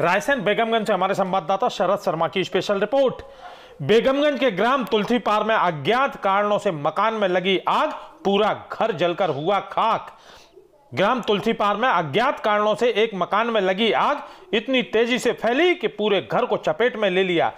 रायसेन बेगमगंज से हमारे संवाददाता शरद शर्मा की स्पेशल रिपोर्ट बेगमगंज के ग्राम तुलसी पार में अज्ञात कारणों से मकान में लगी आग पूरा घर जलकर हुआ खाक ग्राम तुलसीपार में अज्ञात कारणों से एक मकान में लगी आग इतनी तेजी से फैली कि पूरे घर को चपेट में ले लिया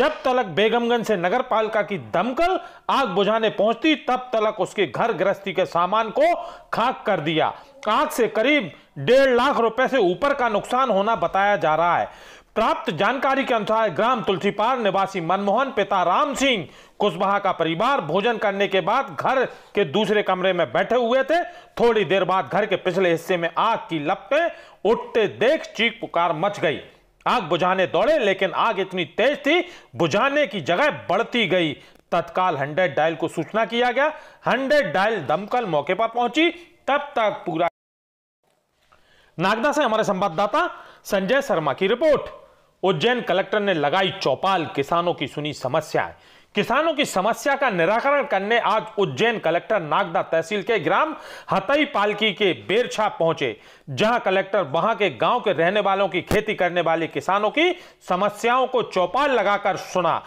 जब तलक बेगमगंज से नगर पालिका की दमकल आग बुझाने पहुंचती तब तलक उसके घर गृहस्थी के सामान को खाक कर दिया आग से करीब डेढ़ लाख रुपए से ऊपर का नुकसान होना बताया जा रहा है प्राप्त जानकारी के अनुसार ग्राम तुलसीपार निवासी मनमोहन पिता राम सिंह कुशवाहा का परिवार भोजन करने के बाद घर के दूसरे कमरे में बैठे हुए थे थोड़ी देर बाद घर के पिछले हिस्से में आग की लपटें उठते देख चीख पुकार मच गई आग बुझाने दौड़े लेकिन आग इतनी तेज थी बुझाने की जगह बढ़ती गई तत्काल हंड्रेड डायल को सूचना किया गया हंड्रेड डायल दमकल मौके पर पहुंची तब तक पूरा नागदा से हमारे संवाददाता संजय शर्मा की रिपोर्ट उज्जैन कलेक्टर ने लगाई चौपाल किसानों की सुनी समस्याएं किसानों की समस्या का निराकरण करने आज उज्जैन कलेक्टर नागदा तहसील के ग्राम हतई पालकी के बेरछा पहुंचे जहां कलेक्टर वहां के गांव के रहने वालों की खेती करने वाले किसानों की समस्याओं को चौपाल लगाकर सुना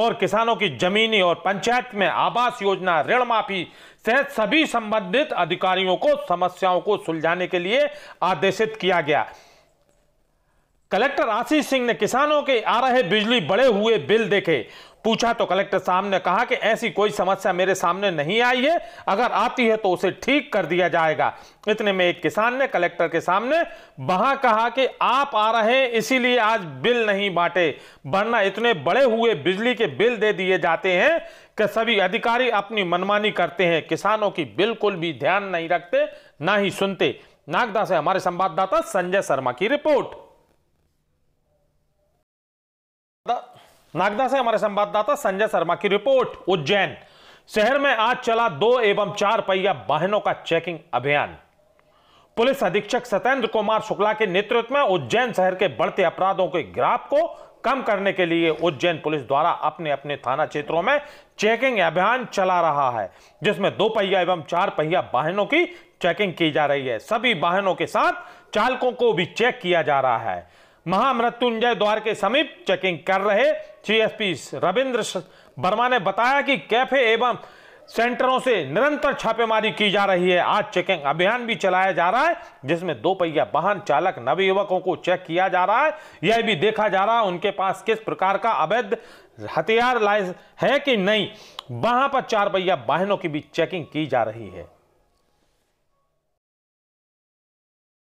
और किसानों की जमीनी और पंचायत में आवास योजना ऋण माफी सहित सभी संबंधित अधिकारियों को समस्याओं को सुलझाने के लिए आदेशित किया गया कलेक्टर आशीष सिंह ने किसानों के आ रहे बिजली बड़े हुए बिल देखे पूछा तो कलेक्टर साहब ने कहा कि ऐसी कोई समस्या मेरे सामने नहीं आई है अगर आती है तो उसे ठीक कर दिया जाएगा इतने में एक किसान ने कलेक्टर के सामने वहां कहा कि आप आ रहे हैं इसीलिए आज बिल नहीं बांटे वरना इतने बड़े हुए बिजली के बिल दे दिए जाते हैं कि सभी अधिकारी अपनी मनमानी करते हैं किसानों की बिल्कुल भी ध्यान नहीं रखते ना ही सुनते नागदा से हमारे संवाददाता संजय शर्मा की रिपोर्ट नागदा से हमारे संवाददाता संजय शर्मा की रिपोर्ट उज्जैन शहर में आज चला दो एवं चार पहिया वाहनों का चेकिंग अभियान पुलिस अधीक्षक सत्येंद्र कुमार शुक्ला के नेतृत्व में उज्जैन शहर के बढ़ते अपराधों के ग्राफ को कम करने के लिए उज्जैन पुलिस द्वारा अपने अपने थाना क्षेत्रों में चेकिंग अभियान चला रहा है जिसमें दो पहिया एवं चार पहिया वाहनों की चेकिंग की जा रही है सभी वाहनों के साथ चालकों को भी चेक किया जा रहा है महामृत्युंजय द्वार के समीप चेकिंग कर रहे सीएसपी रविंद्र वर्मा ने बताया कि कैफे एवं सेंटरों से निरंतर छापेमारी की जा रही है आज चेकिंग अभियान भी चलाया जा रहा है जिसमें दो पहिया वाहन चालक नवयुवकों को चेक किया जा रहा है यह भी देखा जा रहा है उनके पास किस प्रकार का अवैध हथियार लाइस है कि नहीं वहां पर चार पहिया वाहनों की भी चेकिंग की जा रही है